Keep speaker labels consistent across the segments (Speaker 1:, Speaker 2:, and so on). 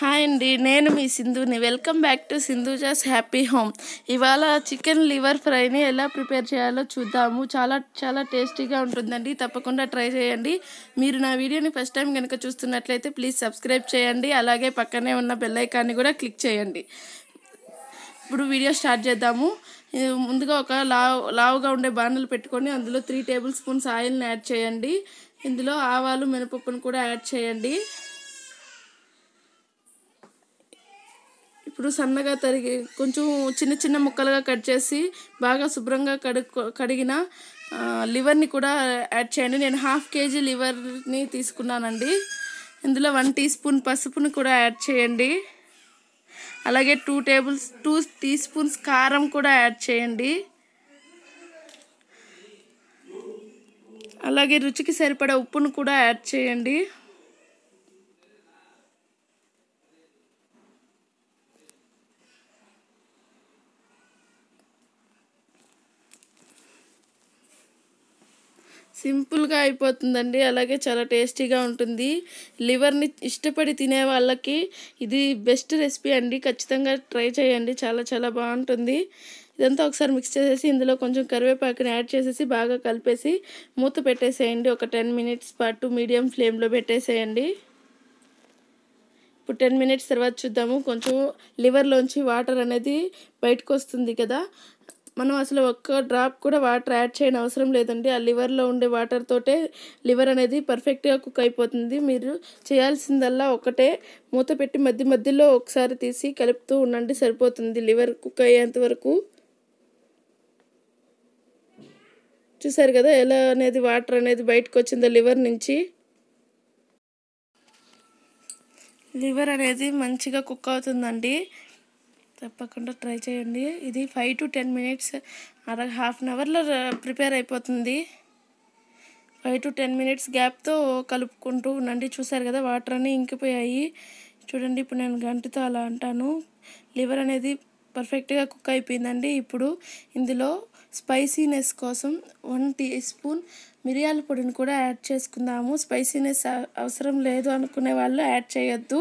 Speaker 1: hi అండి నేను మీ సింధుని welcome back to Sindhuja's happy home ఇవాళ చికెన్ లివర్ ఫ్రైని ఎలా ప్రిపేర్ చేయాలో చూద్దాము చాలా చాలా టేస్టీగా ఉంటుందండి తప్పకుండా ట్రై చేయండి మీరు నా వీడియోని ఫస్ట్ టైం కనుక చూస్తున్నట్లయితే ప్లీజ్ సబ్స్క్రైబ్ చేయండి అలాగే పక్కనే ఉన్న బెల్లైకాన్ని కూడా క్లిక్ చేయండి ఇప్పుడు వీడియో స్టార్ట్ చేద్దాము ముందుగా ఒక లావ్ లావుగా ఉండే బాణలు పెట్టుకొని అందులో త్రీ టేబుల్ స్పూన్స్ ఆయిల్ని యాడ్ చేయండి ఇందులో ఆవాలు మినపప్పును కూడా యాడ్ చేయండి ఇప్పుడు సన్నగా తరిగి కొంచెం చిన్న చిన్న ముక్కలుగా కట్ చేసి బాగా శుభ్రంగా కడుక్కో కడిగిన లివర్ని కూడా యాడ్ చేయండి నేను హాఫ్ కేజీ లివర్ని తీసుకున్నానండి ఇందులో వన్ టీ స్పూన్ పసుపుని కూడా యాడ్ చేయండి అలాగే two tables two teaspoons కారం కూడా యాడ్ చేయండి అలాగే రుచికి సరిపడే ఉప్పును కూడా యాడ్ చేయండి సింపుల్గా అయిపోతుందండి అలాగే చాలా టేస్టీగా ఉంటుంది లివర్ని ఇష్టపడి తినే వాళ్ళకి ఇది బెస్ట్ రెసిపీ అండి ఖచ్చితంగా ట్రై చేయండి చాలా చాలా బాగుంటుంది ఇదంతా ఒకసారి మిక్స్ చేసేసి ఇందులో కొంచెం కరివేపాకుని యాడ్ చేసేసి బాగా కలిపేసి మూత పెట్టేసేయండి ఒక టెన్ మినిట్స్ పాటు మీడియం ఫ్లేమ్లో పెట్టేసేయండి ఇప్పుడు టెన్ మినిట్స్ తర్వాత చూద్దాము కొంచెం లివర్లోంచి వాటర్ అనేది బయటకు వస్తుంది కదా మనం అసలు ఒక్క డ్రాప్ కూడా వాటర్ యాడ్ చేయని అవసరం లేదండి ఆ లివర్లో ఉండే వాటర్ తోటే లివర్ అనేది పర్ఫెక్ట్గా కుక్ అయిపోతుంది మీరు చేయాల్సిందల్లా ఒకటే మూత పెట్టి మధ్య మధ్యలో ఒకసారి తీసి కలుపుతూ ఉండండి సరిపోతుంది లివర్ కుక్ అయ్యేంత వరకు చూసారు కదా ఎలా అనేది వాటర్ అనేది బయటకు వచ్చిందో లివర్ నుంచి లివర్ అనేది మంచిగా కుక్ అవుతుందండి తప్పకుండా ట్రై చేయండి ఇది ఫైవ్ టు టెన్ మినిట్స్ అర హాఫ్ అన్ అవర్లో ప్రిపేర్ అయిపోతుంది ఫైవ్ టు టెన్ మినిట్స్ గ్యాప్తో కలుపుకుంటూ ఉండండి చూసారు కదా వాటర్ అన్నీ ఇంకిపోయాయి చూడండి ఇప్పుడు నేను గంటతో అలా అంటాను లివర్ అనేది పర్ఫెక్ట్గా కుక్ అయిపోయిందండి ఇప్పుడు ఇందులో స్పైసీనెస్ కోసం వన్ టీ స్పూన్ మిరియాల పొడిని కూడా యాడ్ చేసుకుందాము స్పైసీనెస్ అవసరం లేదు అనుకునే వాళ్ళు యాడ్ చేయొద్దు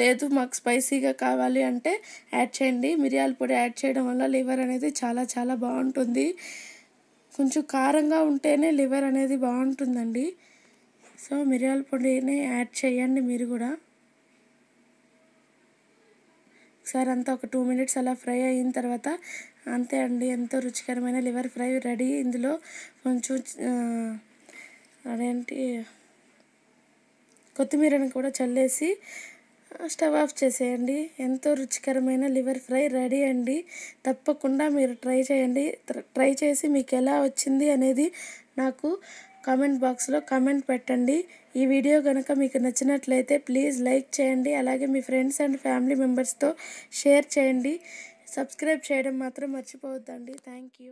Speaker 1: లేదు మాకు స్పైసీగా కావాలి అంటే యాడ్ చేయండి మిరియాల పొడి యాడ్ చేయడం వల్ల లివర్ అనేది చాలా చాలా బాగుంటుంది కొంచెం కారంగా ఉంటేనే లివర్ అనేది బాగుంటుందండి సో మిరియాల పొడిని యాడ్ చేయండి మీరు కూడా ఒకసారి అంతా ఒక టూ మినిట్స్ అలా ఫ్రై అయిన తర్వాత అంతే అండి ఎంతో రుచికరమైన లివర్ ఫ్రై రెడీ ఇందులో కొంచెం అదేంటి కొత్తిమీరని కూడా చల్లేసి స్టవ్ ఆఫ్ చేసేయండి ఎంతో రుచికరమైన లివర్ ఫ్రై రెడీ అండి తప్పకుండా మీరు ట్రై చేయండి ట్రై చేసి మీకు ఎలా వచ్చింది అనేది నాకు కామెంట్ బాక్స్లో కామెంట్ పెట్టండి ఈ వీడియో కనుక మీకు నచ్చినట్లయితే ప్లీజ్ లైక్ చేయండి అలాగే మీ ఫ్రెండ్స్ అండ్ ఫ్యామిలీ మెంబర్స్తో షేర్ చేయండి సబ్స్క్రైబ్ చేయడం మాత్రం మర్చిపోవద్దండి థ్యాంక్